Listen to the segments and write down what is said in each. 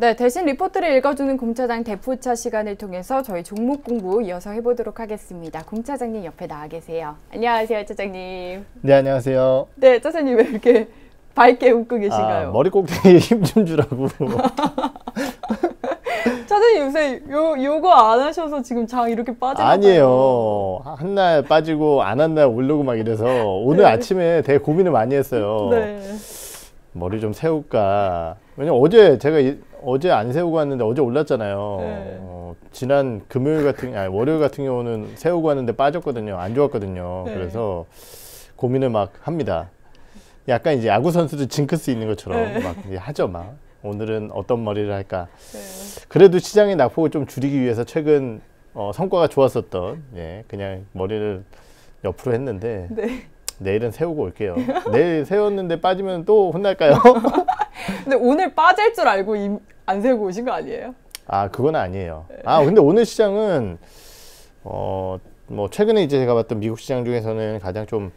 네, 대신 리포트를 읽어주는 공차장 대포차 시간을 통해서 저희 종목 공부 이어서 해보도록 하겠습니다. 공차장님 옆에 나와 계세요. 안녕하세요, 차장님. 네, 안녕하세요. 네, 차장님 왜 이렇게 밝게 웃고 계신가요? 아, 머리 꼭대기 힘좀 주라고. 차장님 요새 요, 요거 안 하셔서 지금 장 이렇게 빠져요 아니에요. 한 날 빠지고 안 한날 오르고 막 이래서 오늘 네. 아침에 되게 고민을 많이 했어요. 네. 머리 좀 세울까. 왜냐면 어제 제가 이, 어제 안 세우고 왔는데 어제 올랐잖아요. 네. 어, 지난 금요일 같은 아니 월요일 같은 경우는 세우고 왔는데 빠졌거든요. 안 좋았거든요. 네. 그래서 고민을 막 합니다. 약간 이제 야구 선수들 징크스 있는 것처럼 네. 막 하죠 막. 오늘은 어떤 머리를 할까. 네. 그래도 시장의 낙폭을 좀 줄이기 위해서 최근 어, 성과가 좋았었던 예, 그냥 머리를 옆으로 했는데 네. 내일은 세우고 올게요. 내일 세웠는데 빠지면 또 혼날까요? 근데 오늘 빠질 줄 알고 안 세우고 오신 거 아니에요? 아 그건 아니에요. 아 근데 오늘 시장은 어뭐 최근에 이제 제가 봤던 미국 시장 중에서는 가장 좀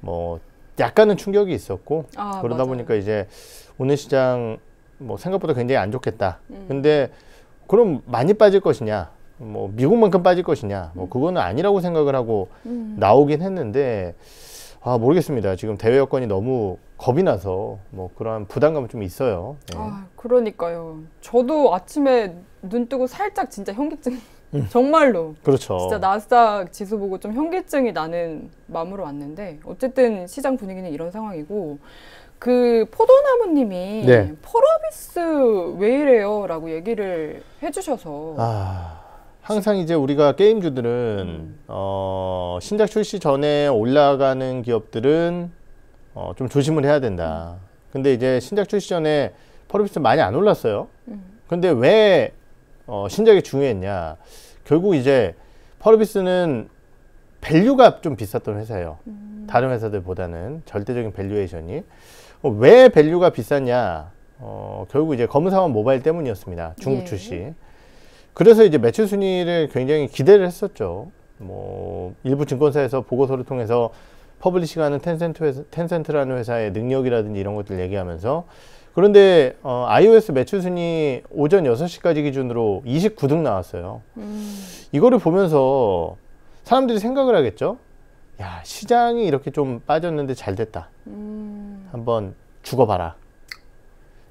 뭐 약간은 충격이 있었고 아, 그러다 맞아요. 보니까 이제 오늘 시장 뭐 생각보다 굉장히 안 좋겠다. 음. 근데 그럼 많이 빠질 것이냐? 뭐 미국만큼 빠질 것이냐? 뭐 음. 그거는 아니라고 생각을 하고 음. 나오긴 했는데 아 모르겠습니다. 지금 대외 여건이 너무 겁이 나서 뭐 그러한 부담감은 좀 있어요. 네. 아 그러니까요. 저도 아침에 눈 뜨고 살짝 진짜 현기증 음. 정말로 그렇죠. 진짜 나스닥 지수 보고 좀 현기증이 나는 마음으로 왔는데 어쨌든 시장 분위기는 이런 상황이고 그 포도나무님이 네. 펄어비스 왜 이래요라고 얘기를 해주셔서. 아... 항상 이제 우리가 게임주들은 음. 어, 신작 출시 전에 올라가는 기업들은 어, 좀 조심을 해야 된다. 음. 근데 이제 신작 출시 전에 퍼블비스 많이 안 올랐어요. 음. 근데 왜 어, 신작이 중요했냐? 결국 이제 퍼블비스는 밸류가 좀 비쌌던 회사예요. 음. 다른 회사들보다는 절대적인 밸류에이션이 어, 왜 밸류가 비쌌냐? 어, 결국 이제 검은사원 모바일 때문이었습니다. 중국 예. 출시. 그래서 이제 매출 순위를 굉장히 기대를 했었죠. 뭐 일부 증권사에서 보고서를 통해서 퍼블리싱하는 텐센트 회사, 텐센트라는 회사의 능력이라든지 이런 것들 얘기하면서 그런데 어, iOS 매출 순위 오전 6시까지 기준으로 29등 나왔어요. 음. 이거를 보면서 사람들이 생각을 하겠죠. 야 시장이 이렇게 좀 빠졌는데 잘 됐다. 음. 한번 죽어봐라.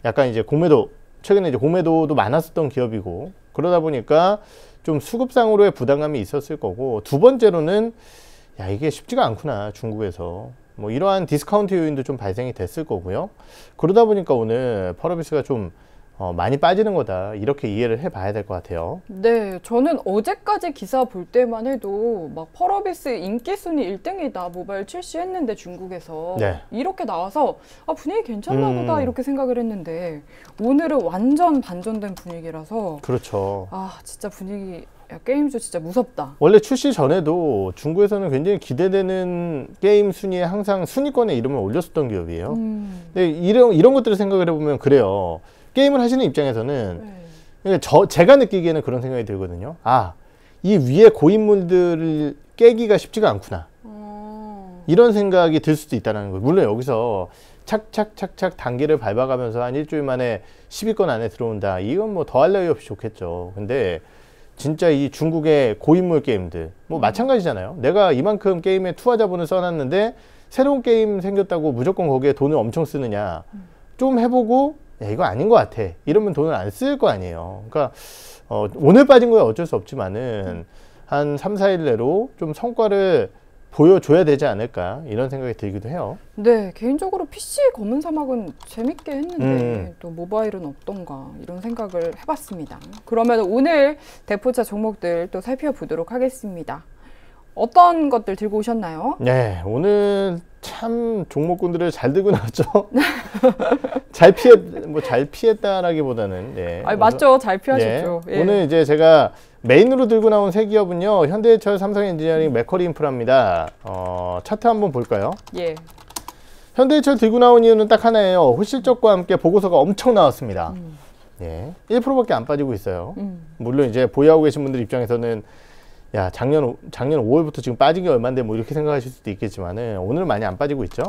약간 이제 공매도 최근에 이제 공매도도 많았었던 기업이고 그러다 보니까 좀 수급상으로의 부담감이 있었을 거고 두 번째로는 야 이게 쉽지가 않구나 중국에서 뭐 이러한 디스카운트 요인도 좀 발생이 됐을 거고요 그러다 보니까 오늘 펄어비스가 좀 어, 많이 빠지는 거다 이렇게 이해를 해봐야 될 것 같아요. 네, 저는 어제까지 기사 볼 때만 해도 막 펄어비스 인기 순위 1등이다 모바일 출시했는데 중국에서 네. 이렇게 나와서 아, 분위기 괜찮나 보다 음. 이렇게 생각을 했는데 오늘은 완전 반전된 분위기라서 그렇죠. 아 진짜 분위기 야, 게임쇼 진짜 무섭다. 원래 출시 전에도 중국에서는 굉장히 기대되는 게임 순위에 항상 순위권에 이름을 올렸었던 기업이에요. 음. 근데 이런 이런 것들을 생각을 해보면 그래요. 게임을 하시는 입장에서는 그저 네. 제가 느끼기에는 그런 생각이 들거든요. 아, 이 위에 고인물들을 깨기가 쉽지가 않구나. 음. 이런 생각이 들 수도 있다는 거예요. 물론 여기서 착착착착 단계를 밟아가면서 한 일주일 만에 10위권 안에 들어온다. 이건 뭐 더할 나위 없이 좋겠죠. 근데 진짜 이 중국의 고인물 게임들 뭐 음. 마찬가지잖아요. 내가 이만큼 게임에 투하 자본을 써놨는데 새로운 게임 생겼다고 무조건 거기에 돈을 엄청 쓰느냐. 음. 좀 해보고 야, 이거 아닌 것 같아. 이러면 돈을 안 쓸 거 아니에요. 그러니까 어, 오늘 빠진 거야 어쩔 수 없지만은 한 3, 4일 내로 좀 성과를 보여줘야 되지 않을까 이런 생각이 들기도 해요. 네, 개인적으로 PC 검은 사막은 재밌게 했는데 음. 또 모바일은 없던가 이런 생각을 해봤습니다. 그러면 오늘 대포차 종목들 또 살펴보도록 하겠습니다. 어떤 것들 들고 오셨나요? 네, 오늘 참 종목군들을 잘 들고 나왔죠. 잘 피해 뭐잘 피했다라기보다는 예. 아 맞죠, 잘 네, 피하셨죠. 예. 예. 오늘 이제 제가 메인으로 들고 나온 세 기업은요, 현대철, 삼성엔지니어링, 메커리 인프라입니다. 어, 차트 한번 볼까요? 예. 현대철 들고 나온 이유는 딱 하나예요. 실적과 함께 보고서가 엄청 나왔습니다. 음. 예, 1%밖에 안 빠지고 있어요. 음. 물론 이제 보유하고 계신 분들 입장에서는 야 작년 작년 5월부터 지금 빠진 게 얼마인데 뭐 이렇게 생각하실 수도 있겠지만은 오늘 많이 안 빠지고 있죠.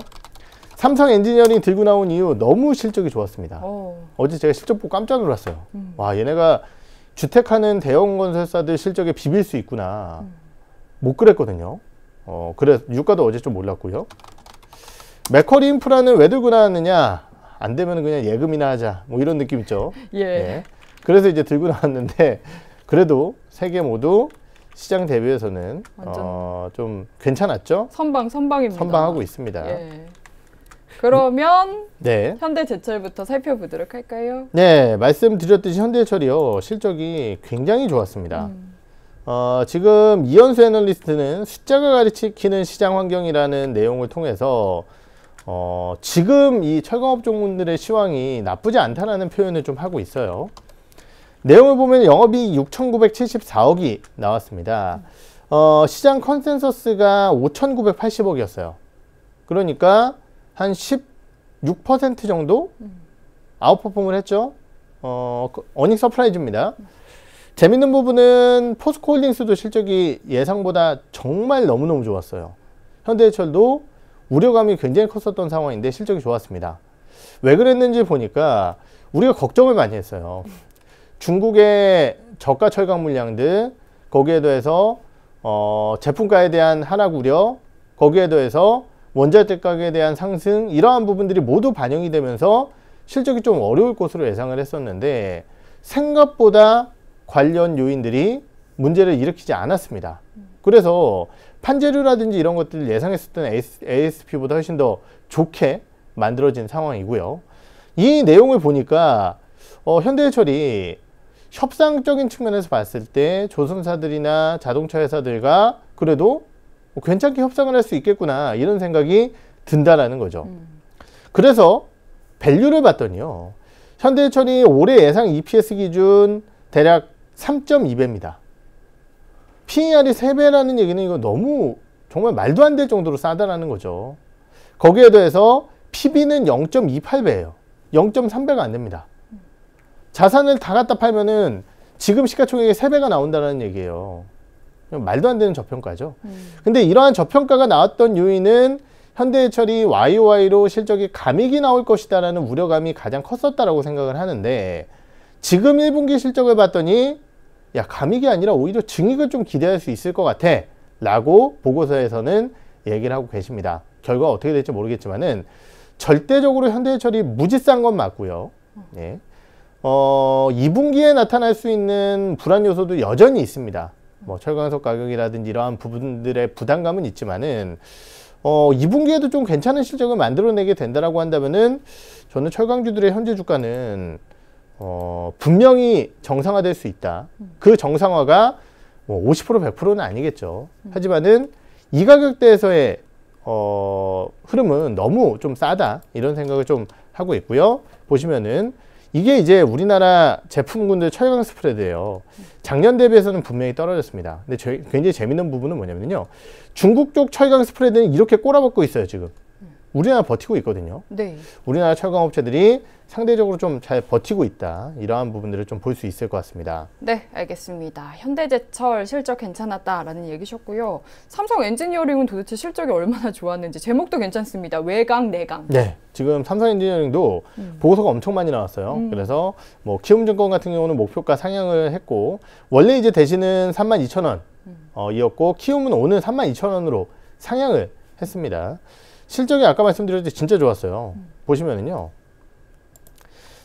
삼성 엔지니어링 들고 나온 이유 너무 실적이 좋았습니다. 오. 어. 어제 제가 실적 보고 깜짝 놀랐어요. 음. 와 얘네가 주택하는 대형 건설사들 실적에 비빌 수 있구나. 음. 못 그랬거든요. 어 그래 유가도 어제 좀 올랐고요. 맥커리 인프라는 왜 들고 나왔느냐? 안 되면 그냥 예금이나 하자. 뭐 이런 느낌 있죠. 예. 예. 그래서 이제 들고 나왔는데 그래도 세 개 모두 시장 대비해서는 어, 좀 괜찮았죠? 선방 선방입니다. 선방하고 있습니다. 예. 그러면 네. 현대제철부터 살펴보도록 할까요? 네, 말씀드렸듯이 현대제철이요 실적이 굉장히 좋았습니다. 음. 어, 지금 이현수 애널리스트는 숫자가 가리키는 시장 환경이라는 내용을 통해서 어, 지금 이 철강업 종분들의 시황이 나쁘지 않다라는 표현을 좀 하고 있어요. 내용을 보면 영업이익 6,974억이 나왔습니다. 어, 시장 컨센서스가 5,980억이었어요. 그러니까 한 16% 정도 아웃퍼폼을 했죠. 어, 어닝 그 서프라이즈입니다. 재밌는 부분은 포스코홀딩스도 실적이 예상보다 정말 너무너무 좋았어요. 현대해철도 우려감이 굉장히 컸었던 상황인데 실적이 좋았습니다. 왜 그랬는지 보니까 우리가 걱정을 많이 했어요. 중국의 저가 철강 물량들 거기에 더해서 어, 제품가에 대한 하락 우려 거기에 더해서 원자재 가격에 대한 상승 이러한 부분들이 모두 반영이 되면서 실적이 좀 어려울 것으로 예상을 했었는데 생각보다 관련 요인들이 문제를 일으키지 않았습니다. 그래서 판재료라든지 이런 것들을 예상했었던 ASP보다 훨씬 더 좋게 만들어진 상황이고요. 이 내용을 보니까 어, 현대해철이 협상적인 측면에서 봤을 때 조선사들이나 자동차 회사들과 그래도 뭐 괜찮게 협상을 할 수 있겠구나 이런 생각이 든다라는 거죠. 음. 그래서 밸류를 봤더니요. 현대철이 올해 예상 EPS 기준 대략 3.2배입니다. PER이 3배라는 얘기는 이거 너무 정말 말도 안 될 정도로 싸다라는 거죠. 거기에 더해서 PB는 0.28배예요. 0.3배가 안 됩니다. 자산을 다 갖다 팔면은 지금 시가총액의 세배가 나온다는 얘기예요. 말도 안 되는 저평가죠. 음. 근데 이러한 저평가가 나왔던 요인은 현대해철이 YOY로 실적이 감익이 나올 것이다라는 우려감이 가장 컸었다라고 생각을 하는데 지금 1분기 실적을 봤더니 야 감익이 아니라 오히려 증익을 좀 기대할 수 있을 것 같아 라고 보고서에서는 얘기를 하고 계십니다. 결과 어떻게 될지 모르겠지만은 절대적으로 현대해철이 무지 싼 건 맞고요. 어. 예. 어, 2분기에 나타날 수 있는 불안 요소도 여전히 있습니다. 뭐 철강석 가격이라든지 이러한 부분들의 부담감은 있지만은 어, 2분기에도 좀 괜찮은 실적을 만들어내게 된다라고 한다면은 저는 철강주들의 현재 주가는 어, 분명히 정상화될 수 있다. 그 정상화가 뭐50% 100%는 아니겠죠. 하지만은 이 가격대에서의 어, 흐름은 너무 좀 싸다 이런 생각을 좀 하고 있고요. 보시면은 이게 이제 우리나라 제품군들 철강 스프레드예요. 작년 대비해서는 분명히 떨어졌습니다. 근데 저, 굉장히 재밌는 부분은 뭐냐면요. 중국 쪽 철강 스프레드는 이렇게 꼬라박고 있어요, 지금. 우리나라 버티고 있거든요. 네. 우리나라 철강업체들이 상대적으로 좀 잘 버티고 있다. 이러한 부분들을 좀 볼 수 있을 것 같습니다. 네, 알겠습니다. 현대제철 실적 괜찮았다라는 얘기셨고요. 삼성 엔지니어링은 도대체 실적이 얼마나 좋았는지 제목도 괜찮습니다. 외강, 내강. 네, 지금 삼성 엔지니어링도 음. 보고서가 엄청 많이 나왔어요. 음. 그래서 뭐 키움증권 같은 경우는 목표가 상향을 했고 원래 이제 대신은 32,000원 음. 어, 이었고 키움은 오늘 32,000원으로 상향을 했습니다. 실적이 아까 말씀드렸듯이 진짜 좋았어요. 음. 보시면은요.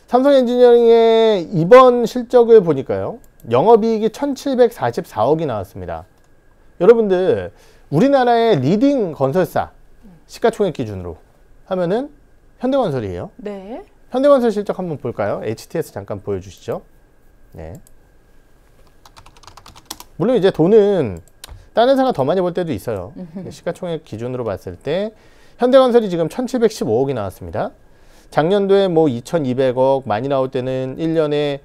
삼성 엔지니어링의 이번 실적을 보니까요. 영업이익이 1744억이 나왔습니다. 여러분들 우리나라의 리딩 건설사 시가총액 기준으로 하면은 현대건설이에요. 네. 현대건설 실적 한번 볼까요? HTS 잠깐 보여주시죠. 네. 물론 이제 돈은 다른 사람더 많이 벌 때도 있어요. 시가총액 기준으로 봤을 때 현대건설이 지금 1715억이 나왔습니다. 작년도에 뭐 2200억 많이 나올 때는 1년에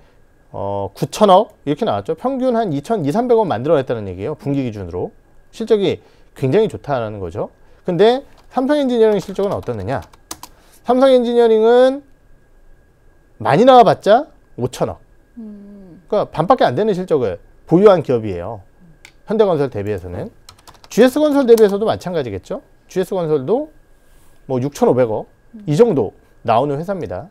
어 9천억 이렇게 나왔죠. 평균 한 2200원 만들어냈다는 얘기예요. 분기 기준으로. 실적이 굉장히 좋다라는 거죠. 근데 삼성엔지니어링 실적은 어떻느냐? 삼성엔지니어링은 많이 나와봤자 5천억. 그러니까 반밖에 안 되는 실적을 보유한 기업이에요. 현대건설 대비해서는. GS건설 대비해서도 마찬가지겠죠. GS건설도 뭐 6,500억 이 정도 나오는 회사입니다.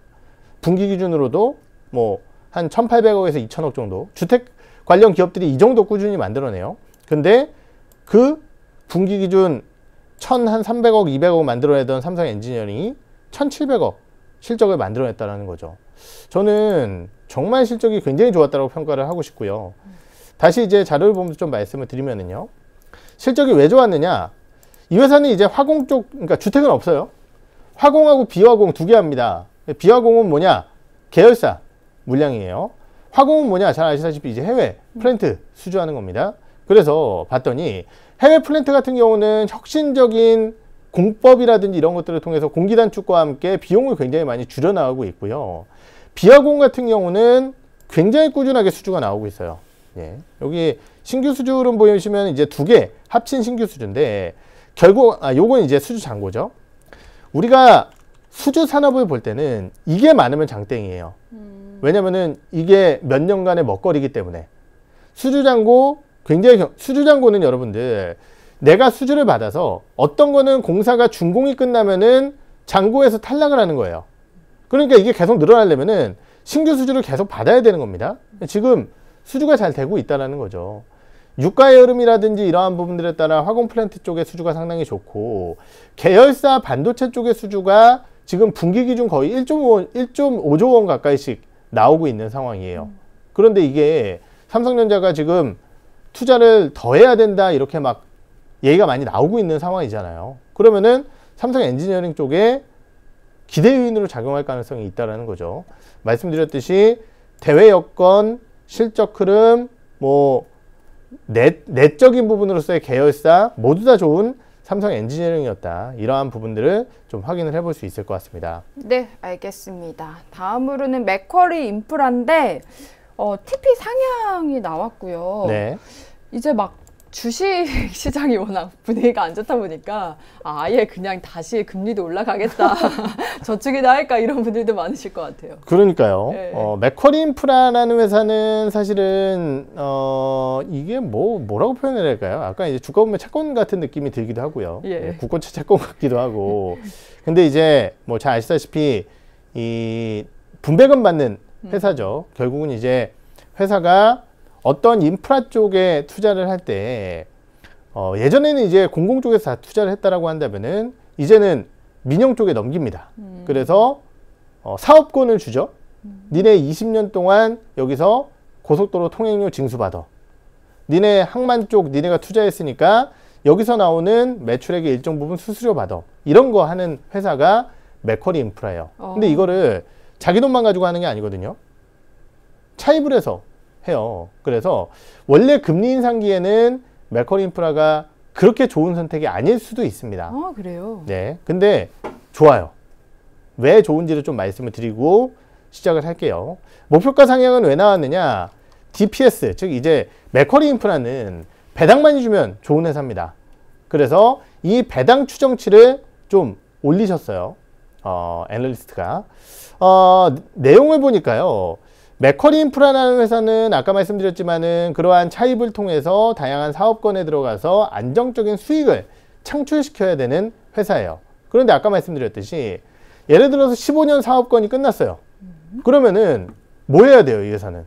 분기 기준으로도 뭐 한 1,800억에서 2,000억 정도 주택 관련 기업들이 이 정도 꾸준히 만들어내요. 근데 그 분기 기준 1,300억, 200억 만들어내던 삼성 엔지니어링이 1,700억 실적을 만들어냈다는 거죠. 저는 정말 실적이 굉장히 좋았다고 평가를 하고 싶고요. 다시 이제 자료를 보면서 좀 말씀을 드리면요 실적이 왜 좋았느냐? 이 회사는 이제 화공 쪽 그러니까 주택은 없어요. 화공하고 비화공 두 개 합니다. 비화공은 뭐냐? 계열사 물량이에요. 화공은 뭐냐? 잘 아시다시피 이제 해외 플랜트 수주하는 겁니다. 그래서 봤더니 해외 플랜트 같은 경우는 혁신적인 공법이라든지 이런 것들을 통해서 공기 단축과 함께 비용을 굉장히 많이 줄여 나가고 있고요. 비화공 같은 경우는 굉장히 꾸준하게 수주가 나오고 있어요. 예. 여기 신규 수주를 보시면 이제 두 개 합친 신규 수주인데 결국 아, 요건 이제 수주 잔고죠. 우리가 수주 산업을 볼 때는 이게 많으면 장땡이에요. 음. 왜냐면은 이게 몇 년간의 먹거리이기 때문에 수주 잔고 굉장히 수주 잔고는 여러분들 내가 수주를 받아서 어떤 거는 공사가 준공이 끝나면은 잔고에서 탈락을 하는 거예요. 그러니까 이게 계속 늘어나려면은 신규 수주를 계속 받아야 되는 겁니다. 지금 수주가 잘 되고 있다라는 거죠. 유가의 흐름이라든지 이러한 부분들에 따라 화공 플랜트 쪽의 수주가 상당히 좋고 계열사 반도체 쪽의 수주가 지금 분기 기준 거의 1.5, 1.5조 원 가까이씩 나오고 있는 상황이에요. 음. 그런데 이게 삼성전자가 지금 투자를 더 해야 된다 이렇게 막 얘기가 많이 나오고 있는 상황이잖아요. 그러면은 삼성 엔지니어링 쪽에 기대 요인으로 작용할 가능성이 있다라는 거죠. 말씀드렸듯이 대외 여건, 실적 흐름, 뭐 내, 내적인 부분으로서의 계열사 모두 다 좋은 삼성 엔지니어링이었다. 이러한 부분들을 좀 확인을 해볼 수 있을 것 같습니다. 네, 알겠습니다. 다음으로는 맥쿼리 인프라인데 어, TP 상향이 나왔고요. 네. 이제 막 주식 시장이 워낙 분위기가 안 좋다 보니까 아, 아예 그냥 다시 금리도 올라가겠다 저축이나 할까 이런 분들도 많으실 것 같아요. 그러니까요. 네. 어, 맥커리 인프라라는 회사는 사실은 어, 이게 뭐 뭐라고 표현을 할까요? 아까 이제 주가 보면 채권 같은 느낌이 들기도 하고요. 예. 네, 국권채 채권 같기도 하고. 근데 이제 뭐 잘 아시다시피 이 분배금 받는 음. 회사죠. 음. 결국은 이제 회사가 어떤 인프라 쪽에 투자를 할때 어, 예전에는 이제 공공 쪽에서 다 투자를 했다라고 한다면은 이제는 민영 쪽에 넘깁니다. 음. 그래서 어, 사업권을 주죠. 음. 니네 20년 동안 여기서 고속도로 통행료 징수받아. 니네 항만 쪽 니네가 투자했으니까 여기서 나오는 매출액의 일정 부분 수수료 받아. 이런 거 하는 회사가 메커리 인프라예요. 어. 근데 이거를 자기 돈만 가지고 하는 게 아니거든요. 차입을 해서 해요. 그래서 원래 금리 인상기에는 메커리 인프라가 그렇게 좋은 선택이 아닐 수도 있습니다. 아, 그래요? 네. 근데 좋아요. 왜 좋은지를 좀 말씀을 드리고 시작을 할게요. 목표가 상향은 왜 나왔느냐? DPS, 즉 이제 메커리 인프라는 배당만이 주면 좋은 회사입니다. 그래서 이 배당 추정치를 좀 올리셨어요. 어, 애널리스트가. 어, 내용을 보니까요. 맥커리 인프라라는 회사는 아까 말씀드렸지만은 그러한 차입을 통해서 다양한 사업권에 들어가서 안정적인 수익을 창출시켜야 되는 회사예요. 그런데 아까 말씀드렸듯이 예를 들어서 15년 사업권이 끝났어요. 그러면은 뭐 해야 돼요, 이 회사는?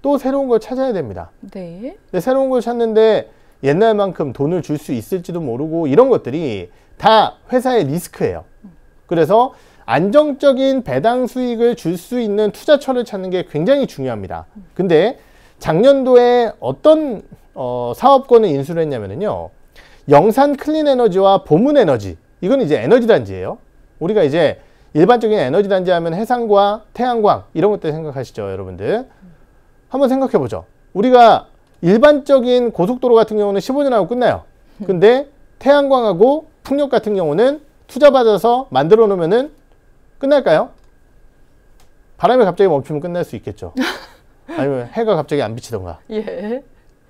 또 새로운 걸 찾아야 됩니다. 네. 근데 새로운 걸 찾는데 옛날만큼 돈을 줄 수 있을지도 모르고 이런 것들이 다 회사의 리스크예요. 그래서 안정적인 배당 수익을 줄 수 있는 투자처를 찾는 게 굉장히 중요합니다. 근데 작년도에 어떤 어, 사업권을 인수를 했냐면요. 영산 클린 에너지와 보문 에너지. 이건 이제 에너지 단지예요. 우리가 이제 일반적인 에너지 단지 하면 해상과 태양광 이런 것들 생각하시죠, 여러분들. 한번 생각해 보죠. 우리가 일반적인 고속도로 같은 경우는 15년 하고 끝나요. 근데 태양광하고 풍력 같은 경우는 투자 받아서 만들어 놓으면은 끝날까요? 바람이 갑자기 멈추면 끝날 수 있겠죠. 아니면 해가 갑자기 안 비치던가. 예.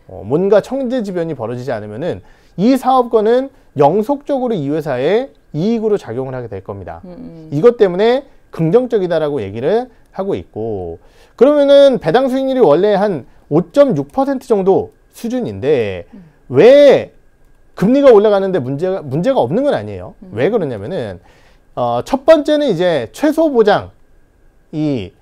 어, 뭔가 청재지변이 벌어지지 않으면은 이 사업권은 영속적으로 이 회사에 이익으로 작용을 하게 될 겁니다. 음, 음. 이것 때문에 긍정적이다라고 얘기를 하고 있고 그러면은 배당 수익률이 원래 한 5.6% 정도 수준인데 음. 왜 금리가 올라가는데 문제가 문제가 없는 건 아니에요. 음. 왜 그러냐면은 어, 첫 번째는 이제 최소 보장 이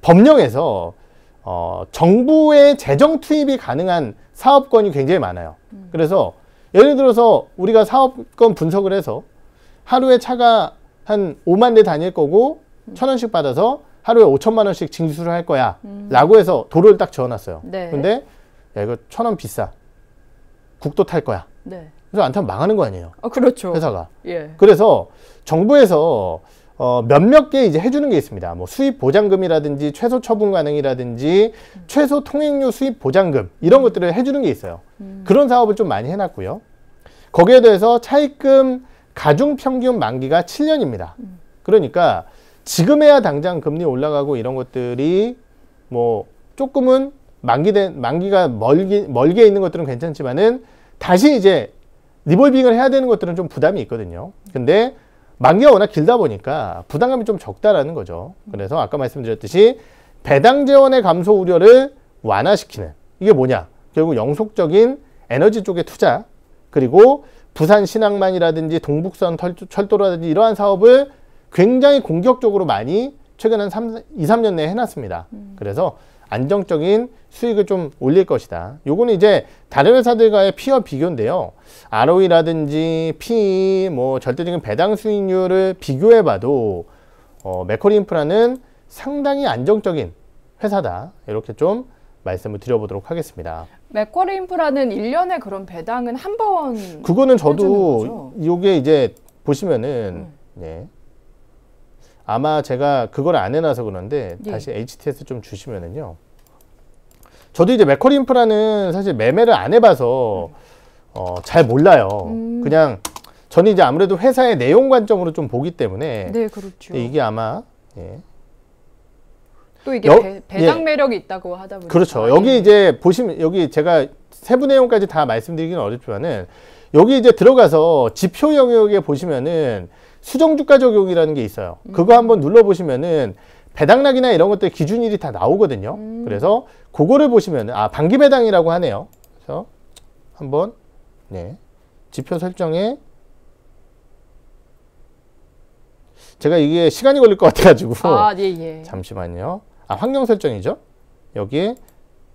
법령에서 어, 정부의 재정 투입이 가능한 사업권이 굉장히 많아요. 음. 그래서 예를 들어서 우리가 사업권 분석을 해서 하루에 차가 한 5만 대 다닐 거고 음. 천 원씩 받아서 하루에 5천만 원씩 징수를 할 거야 음. 라고 해서 도로를 딱 지어놨어요. 네. 근데 야 이거 천 원 비싸. 국도 탈 거야. 네. 그래서 안 타면 망하는 거 아니에요. 아, 그렇죠. 회사가. 예. 그래서 정부에서 어, 몇몇 개 이제 해주는 게 있습니다. 뭐 수입 보장금이라든지 최소 처분 가능이라든지 음. 최소 통행료 수입 보장금 이런 음. 것들을 해주는 게 있어요. 음. 그런 사업을 좀 많이 해놨고요. 거기에 대해서 차입금 가중 평균 만기가 7년입니다. 음. 그러니까 지금 해야 당장 금리 올라가고 이런 것들이 뭐 조금은 만기된 만기가 멀기, 멀게 있는 것들은 괜찮지만은 다시 이제 리볼빙을 해야 되는 것들은 좀 부담이 있거든요. 근데 만기가 워낙 길다 보니까 부담감이 좀 적다라는 거죠. 그래서 아까 말씀드렸듯이 배당 재원의 감소 우려를 완화시키는 이게 뭐냐? 결국 영속적인 에너지 쪽에 투자 그리고 부산 신항만이라든지 동북선 철도라든지 이러한 사업을 굉장히 공격적으로 많이 최근 한 3, 2, 3년 내에 해놨습니다. 음. 그래서 안정적인 수익을 좀 올릴 것이다. 요거는 이제 다른 회사들과의 피어 비교인데요. ROE라든지 PE, 뭐 절대적인 배당 수익률을 비교해봐도 어, 메커리 인프라는 상당히 안정적인 회사다. 이렇게 좀 말씀을 드려보도록 하겠습니다. 맥쿼리 인프라는 1년에 그런 배당은 한번 그거는 저도 이게 이제 보시면은 음. 예, 아마 제가 그걸 안 해놔서 그런데 예. 다시 HTS 좀 주시면은요. 저도 이제 메커리 인프라는 사실 매매를 안 해봐서 어, 잘 몰라요. 음. 그냥 저는 이제 아무래도 회사의 내용 관점으로 좀 보기 때문에 네, 그렇죠. 이게 아마 예. 또 이게 여, 배, 당 예. 매력이 있다고 하다 보니까 그렇죠. 여기 예. 이제 보시면 여기 제가 세부 내용까지 다 말씀드리기는 어렵지만은 여기 이제 들어가서 지표 영역에 보시면은 수정 주가 적용이라는 게 있어요. 음. 그거 한번 눌러 보시면은 배당락이나 이런 것들 기준일이 다 나오거든요. 음. 그래서 그거를 보시면 아 반기 배당이라고 하네요. 그래서 한번 네 지표 설정에 제가 이게 시간이 걸릴 것 같아가지고 아, 예, 예. 잠시만요. 아 환경 설정이죠. 여기에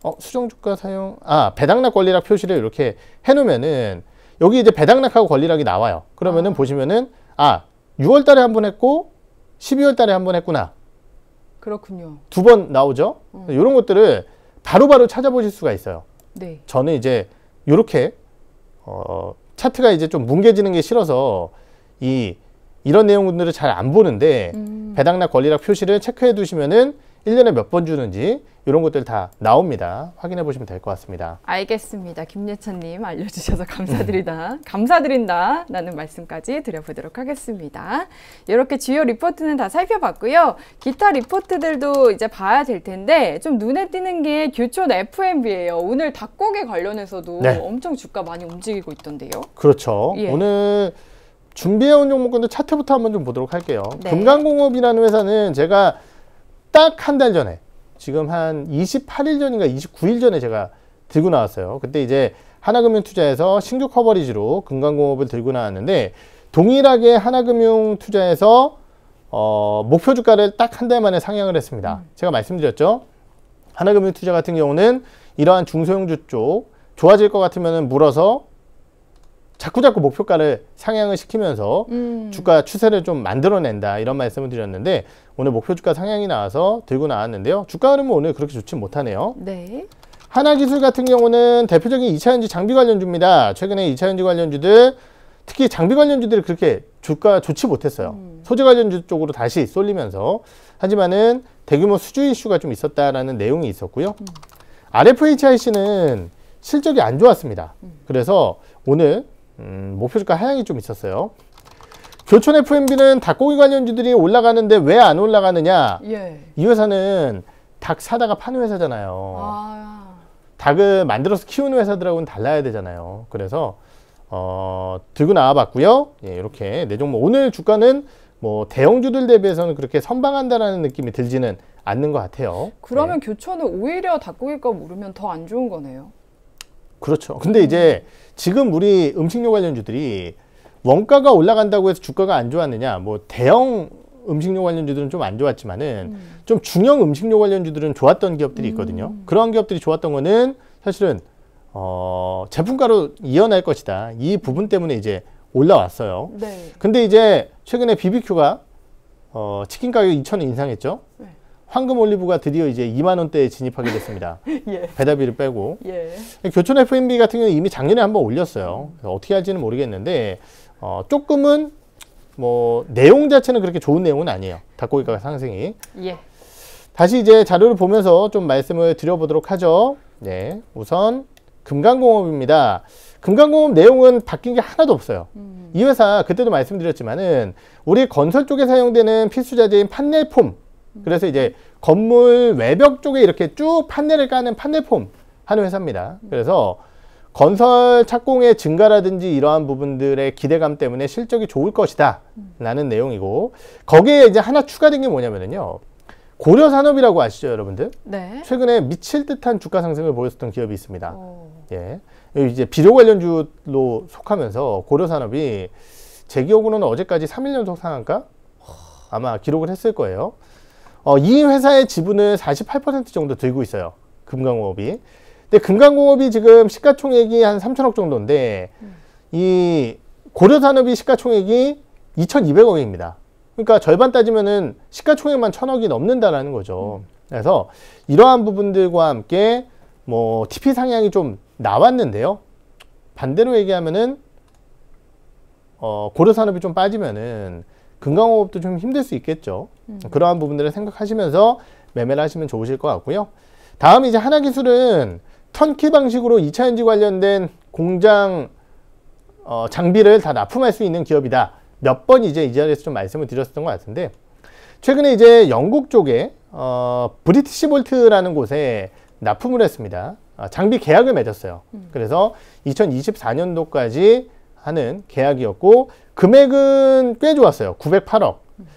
어, 수정주가 사용 아 배당락 권리락 표시를 이렇게 해놓으면은 여기 이제 배당락하고 권리락이 나와요. 그러면은 아. 보시면은 아 6월 달에 한 번 했고 12월 달에 한 번 했구나. 그렇군요. 두 번 나오죠. 음. 이런 것들을 바로바로 바로 찾아보실 수가 있어요. 네. 저는 이제 이렇게 어, 차트가 이제 좀 뭉개지는 게 싫어서 이 이런 내용들을 잘 안 보는데 음. 배당락 권리락 표시를 체크해 두시면은 1년에 몇 번 주는지 이런 것들 다 나옵니다. 확인해 보시면 될 것 같습니다. 알겠습니다. 김예찬님 알려주셔서 감사드리다. 감사드린다. 라는 말씀까지 드려보도록 하겠습니다. 이렇게 주요 리포트는 다 살펴봤고요. 기타 리포트들도 이제 봐야 될 텐데 좀 눈에 띄는 게 교촌 F&B예요. m 오늘 닭고기 관련해서도 네. 엄청 주가 많이 움직이고 있던데요. 그렇죠. 예. 오늘 준비해온 종목군들 차트부터 한번 좀 보도록 할게요. 네. 금강공업이라는 회사는 제가 딱한달 전에 지금 한 28일 전인가 29일 전에 제가 들고 나왔어요. 그때 이제 하나금융투자에서 신규 커버리지로 금강공업을 들고 나왔는데 동일하게 하나금융투자에서 어, 목표 주가를 딱 한 달 만에 상향을 했습니다. 음. 제가 말씀드렸죠. 하나금융투자 같은 경우는 이러한 중소형주 쪽 좋아질 것 같으면 물어서 자꾸자꾸 목표가를 상향을 시키면서 음. 주가 추세를 좀 만들어낸다 이런 말씀을 드렸는데 오늘 목표 주가 상향이 나와서 들고 나왔는데요. 주가 흐름은 오늘 그렇게 좋진 못하네요. 네. 하나기술 같은 경우는 대표적인 2차전지 장비 관련주입니다. 최근에 2차전지 관련주들 특히 장비 관련주들이 그렇게 주가 좋지 못했어요. 음. 소재 관련주 쪽으로 다시 쏠리면서 하지만은 대규모 수주 이슈가 좀 있었다라는 내용이 있었고요. 음. RFHIC는 실적이 안 좋았습니다. 음. 그래서 오늘 음, 목표주가 하향이 좀 있었어요. 교촌 F&B는 닭고기 관련주들이 올라가는데 왜 안 올라가느냐? 예. 이 회사는 닭 사다가 파는 회사잖아요. 아. 닭을 만들어서 키우는 회사들하고는 달라야 되잖아요. 그래서 어, 들고 나와봤고요. 예, 이렇게 내 종목 오늘 주가는 뭐 대형주들 대비해서는 그렇게 선방한다라는 느낌이 들지는 않는 것 같아요. 그러면 네. 교촌은 오히려 닭고기값 오르면 더 안 좋은 거네요. 그렇죠. 근데 이제 지금 우리 음식료 관련주들이 원가가 올라간다고 해서 주가가 안 좋았느냐? 뭐 대형 음식료 관련주들은 좀 안 좋았지만은 음. 좀 중형 음식료 관련주들은 좋았던 기업들이 음. 있거든요. 음. 그런 기업들이 좋았던 거는 사실은 어, 제품가로 이어날 것이다. 이 부분 때문에 이제 올라왔어요. 네. 근데 이제 최근에 BBQ가 어, 치킨 가격 2 0 0원 인상했죠. 네. 황금 올리브가 드디어 이제 2만 원대에 진입하게 됐습니다. 예. 배달비를 빼고. 예. 교촌 F&B 같은 경우는 이미 작년에 한번 올렸어요. 어떻게 할지는 모르겠는데 어, 조금은 뭐 내용 자체는 그렇게 좋은 내용은 아니에요. 닭고기가 상승이. 예. 다시 이제 자료를 보면서 좀 말씀을 드려보도록 하죠. 네, 우선 금강공업입니다. 금강공업 내용은 바뀐 게 하나도 없어요. 음. 이 회사 그때도 말씀드렸지만은 우리 건설 쪽에 사용되는 필수 자재인 판넬폼 음. 그래서 이제 건물 외벽 쪽에 이렇게 쭉 판넬을 까는 판넬폼 하는 회사입니다. 음. 그래서 건설 착공의 증가라든지 이러한 부분들의 기대감 때문에 실적이 좋을 것이다. 음. 라는 내용이고 거기에 이제 하나 추가된 게 뭐냐면요. 고려 산업이라고 아시죠, 여러분들? 네. 최근에 미칠 듯한 주가 상승을 보였었던 기업이 있습니다. 오. 예. 이제 비료 관련주로 속하면서 고려 산업이 제 기억으로는 어제까지 3일 연속 상한가 아마 기록을 했을 거예요. 어, 이 회사의 지분을 48% 정도 들고 있어요. 금강공업이. 근데 금강공업이 지금 시가총액이 한 3천억 정도인데 음. 이 고려산업이 시가총액이 2,200억입니다. 그러니까 절반 따지면은 시가총액만 천억이 넘는다라는 거죠. 음. 그래서 이러한 부분들과 함께 뭐 TP 상향이 좀 나왔는데요. 반대로 얘기하면은 어, 고려산업이 좀 빠지면은 건강호흡도좀 힘들 수 있겠죠. 음. 그러한 부분들을 생각하시면서 매매를 하시면 좋으실 것 같고요. 다음 이제 하나 기술은 턴키 방식으로 2차 엔지 관련된 공장 어, 장비를 다 납품할 수 있는 기업이다. 몇 번 이제 이 자리에서 좀 말씀을 드렸었던 것 같은데 최근에 이제 영국 쪽에 어, 브리티시 볼트라는 곳에 납품을 했습니다. 아, 장비 계약을 맺었어요. 음. 그래서 2024년도까지 하는 계약이었고 금액은 꽤 좋았어요. 908억.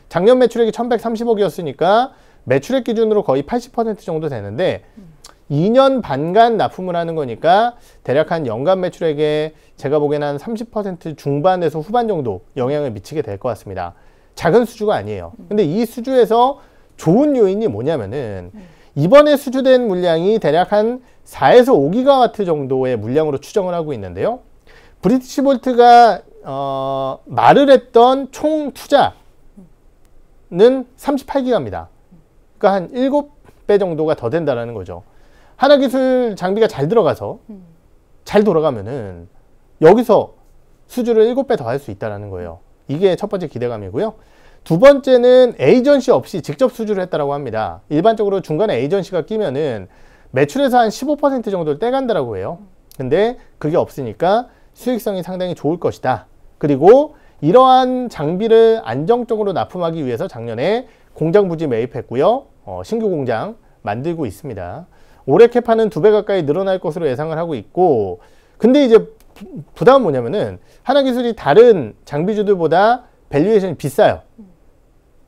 작년 매출액이 1130억이었으니까 매출액 기준으로 거의 80% 정도 되는데 2년 반간 납품을 하는 거니까 대략 한 연간 매출액에 제가 보기에는 한 30% 중반에서 후반 정도 영향을 미치게 될 것 같습니다. 작은 수주가 아니에요. 근데 이 수주에서 좋은 요인이 뭐냐면은 이번에 수주된 물량이 대략 한 4에서 5기가와트 정도의 물량으로 추정을 하고 있는데요. 브리티시 볼트가 어, 말을 했던 총 투자는 38기가입니다. 그러니까 한 7배 정도가 더된다는 거죠. 하나 기술 장비가 잘 들어가서 잘 돌아가면은 여기서 수주를 7배 더 할 수있다는 거예요. 이게 첫 번째 기대감이고요. 두 번째는 에이전시 없이 직접 수주를 했다라고 합니다. 일반적으로 중간에 에이전시가 끼면은 매출에서 한 15% 정도를 떼간다라고 해요. 근데 그게 없으니까 수익성이 상당히 좋을 것이다. 그리고 이러한 장비를 안정적으로 납품하기 위해서 작년에 공장 부지 매입했고요. 어, 신규 공장 만들고 있습니다. 올해 캐파는 두 배 가까이 늘어날 것으로 예상을 하고 있고 근데 이제 부담은 뭐냐면은 하나기술이 다른 장비주들보다 밸류에이션이 비싸요.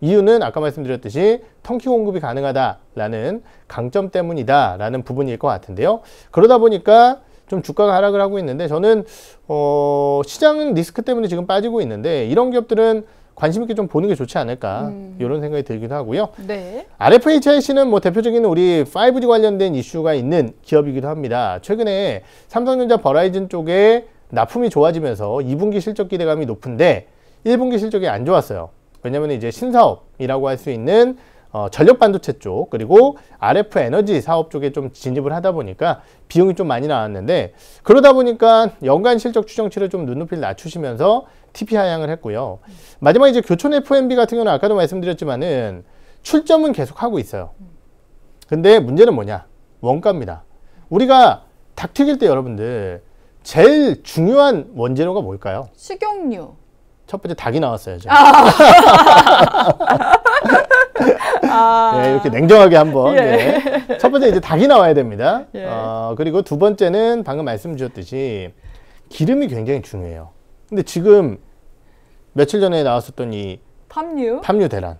이유는 아까 말씀드렸듯이 턴키 공급이 가능하다라는 강점 때문이다라는 부분일 것 같은데요. 그러다 보니까 좀 주가가 하락을 하고 있는데 저는 어, 시장은 리스크 때문에 지금 빠지고 있는데 이런 기업들은 관심 있게 좀 보는 게 좋지 않을까 음. 이런 생각이 들기도 하고요. 네. RFHIC는 뭐 대표적인 우리 5G 관련된 이슈가 있는 기업이기도 합니다. 최근에 삼성전자 버라이즌 쪽에 납품이 좋아지면서 2분기 실적 기대감이 높은데 1분기 실적이 안 좋았어요. 왜냐하면 이제 신사업이라고 할 수 있는 어, 전력 반도체 쪽 그리고 RF 에너지 사업 쪽에 좀 진입을 하다 보니까 비용이 좀 많이 나왔는데 그러다 보니까 연간 실적 추정치를 좀 눈높이를 낮추시면서 TP 하향을 했고요. 마지막에 이제 교촌 FMB 같은 경우는 아까도 말씀드렸지만은 출점은 계속 하고 있어요. 근데 문제는 뭐냐? 원가입니다. 우리가 닭 튀길 때 여러분들 제일 중요한 원재료가 뭘까요? 식용유. 첫 번째 닭이 나왔어야죠. 아 아. 네, 이렇게 냉정하게 한번. 예. 네. 첫 번째 이제 닭이 나와야 됩니다. 예. 어, 그리고 두 번째는 방금 말씀 주셨듯이 기름이 굉장히 중요해요. 근데 지금 며칠 전에 나왔었던 이 팜유 팜유 대란.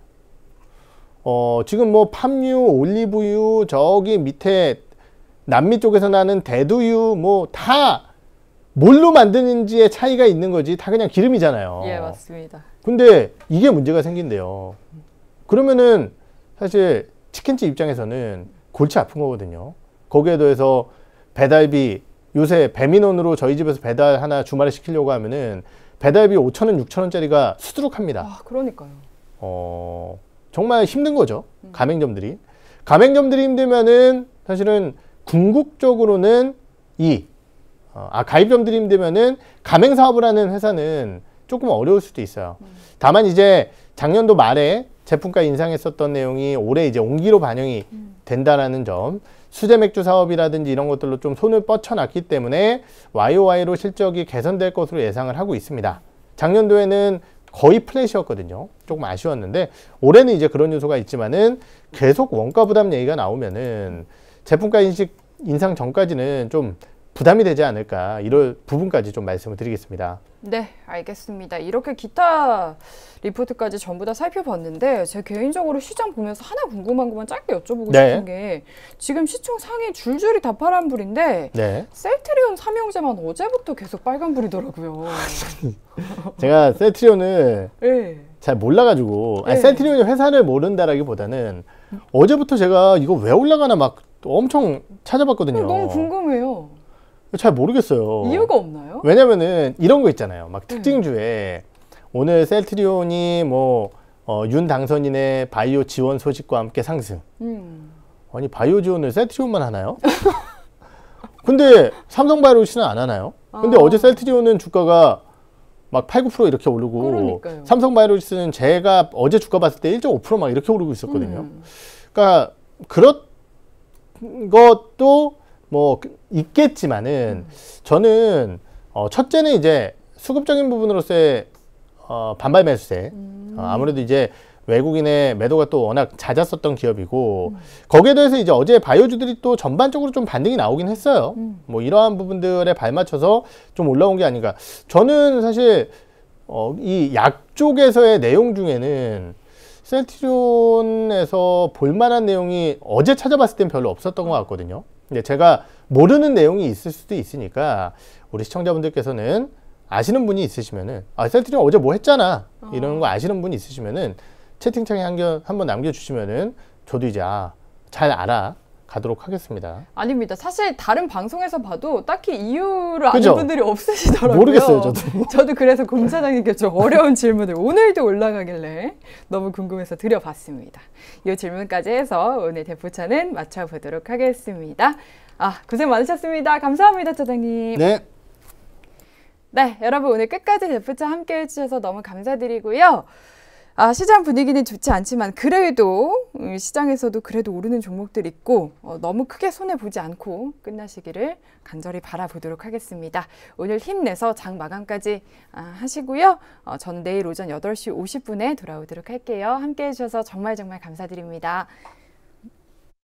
어, 지금 뭐 팜유, 올리브유, 저기 밑에 남미 쪽에서 나는 대두유 뭐 다 뭘로 만드는지의 차이가 있는 거지 다 그냥 기름이잖아요. 예, 맞습니다. 근데 이게 문제가 생긴대요. 그러면은 사실 치킨집 입장에서는 골치 아픈 거거든요. 거기에 더해서 배달비 요새 배민원으로 저희 집에서 배달 하나 주말에 시키려고 하면은 배달비 5천 원, 6천 원짜리가 수두룩합니다. 아, 그러니까요. 어, 정말 힘든 거죠. 음. 가맹점들이. 가맹점들이 힘들면은 사실은 궁극적으로는 이 어, 아, 가입점들이 힘들면은 가맹 사업을 하는 회사는 조금 어려울 수도 있어요. 음. 다만 이제 작년도 말에 제품가 인상했었던 내용이 올해 이제 온기로 반영이 된다라는 점 수제 맥주 사업이라든지 이런 것들로 좀 손을 뻗쳐놨기 때문에 YOY로 실적이 개선될 것으로 예상을 하고 있습니다. 작년도에는 거의 플랫이었거든요. 조금 아쉬웠는데 올해는 이제 그런 요소가 있지만은 계속 원가 부담 얘기가 나오면은 제품가 인식 인상 전까지는 좀 부담이 되지 않을까 이럴 부분까지 좀 말씀을 드리겠습니다. 네, 알겠습니다. 이렇게 기타 리포트까지 전부 다 살펴봤는데 제 개인적으로 시장 보면서 하나 궁금한 것만 짧게 여쭤보고 네. 싶은 게 지금 시총 상위 줄줄이 다 파란불인데 네. 셀트리온 삼형제만 어제부터 계속 빨간불이더라고요. 제가 셀트리온을 네. 잘 몰라가지고 아니, 네. 셀트리온 이 회사를 모른다라기보다는 어제부터 제가 이거 왜 올라가나 막 엄청 어, 찾아봤거든요. 너무 궁금해요. 잘 모르겠어요. 이유가 없나요? 왜냐면은 이런 거 있잖아요. 막 네. 특징주에 오늘 셀트리온이 뭐 어, 윤 당선인의 바이오 지원 소식과 함께 상승. 음. 아니 바이오 지원을 셀트리온만 하나요? 근데 삼성바이오시는 안 하나요? 근데 아. 어제 셀트리온은 주가가 막 8, 9% 이렇게 오르고 삼성바이오시스는 제가 어제 주가 봤을 때 1.5%막 이렇게 오르고 있었거든요. 음. 그러니까 그런 것도 뭐 있겠지만은 음. 저는 어, 첫째는 이제 수급적인 부분으로서의 어, 반발 매수세. 음. 어, 아무래도 이제 외국인의 매도가 또 워낙 잦았었던 기업이고 음. 거기에 대해서 이제 어제 바이오주들이 또 전반적으로 좀 반등이 나오긴 했어요. 음. 뭐 이러한 부분들에 발맞춰서 좀 올라온 게 아닌가. 저는 사실 어, 이 약 쪽에서의 내용 중에는 셀티존에서 볼만한 내용이 어제 찾아봤을 땐 별로 없었던 것 같거든요. 근데 제가 모르는 내용이 있을 수도 있으니까 우리 시청자분들께서는 아시는 분이 있으시면은 아 셀트리온 어제 뭐 했잖아 어. 이런 거 아시는 분이 있으시면은 채팅창에 한번 남겨주시면은 저도 이제 아, 잘 알아 가도록 하겠습니다. 아닙니다. 사실 다른 방송에서 봐도 딱히 이유를 아는 그죠? 분들이 없으시더라고요. 모르겠어요, 저도. 저도 그래서 공사장님께 좀 어려운 질문을 오늘도 올라가길래 너무 궁금해서 드려봤습니다. 이 질문까지 해서 오늘 대포차는 맞춰보도록 하겠습니다. 아, 고생 많으셨습니다. 감사합니다, 차장님. 네. 네, 여러분 오늘 끝까지 대포차 함께 해주셔서 너무 감사드리고요. 아, 시장 분위기는 좋지 않지만 그래도 음, 시장에서도 그래도 오르는 종목들 있고 어, 너무 크게 손해 보지 않고 끝나시기를 간절히 바라보도록 하겠습니다. 오늘 힘내서 장 마감까지 아, 하시고요. 어, 저는 내일 오전 8시 50분에 돌아오도록 할게요. 함께해 주셔서 정말 정말 감사드립니다.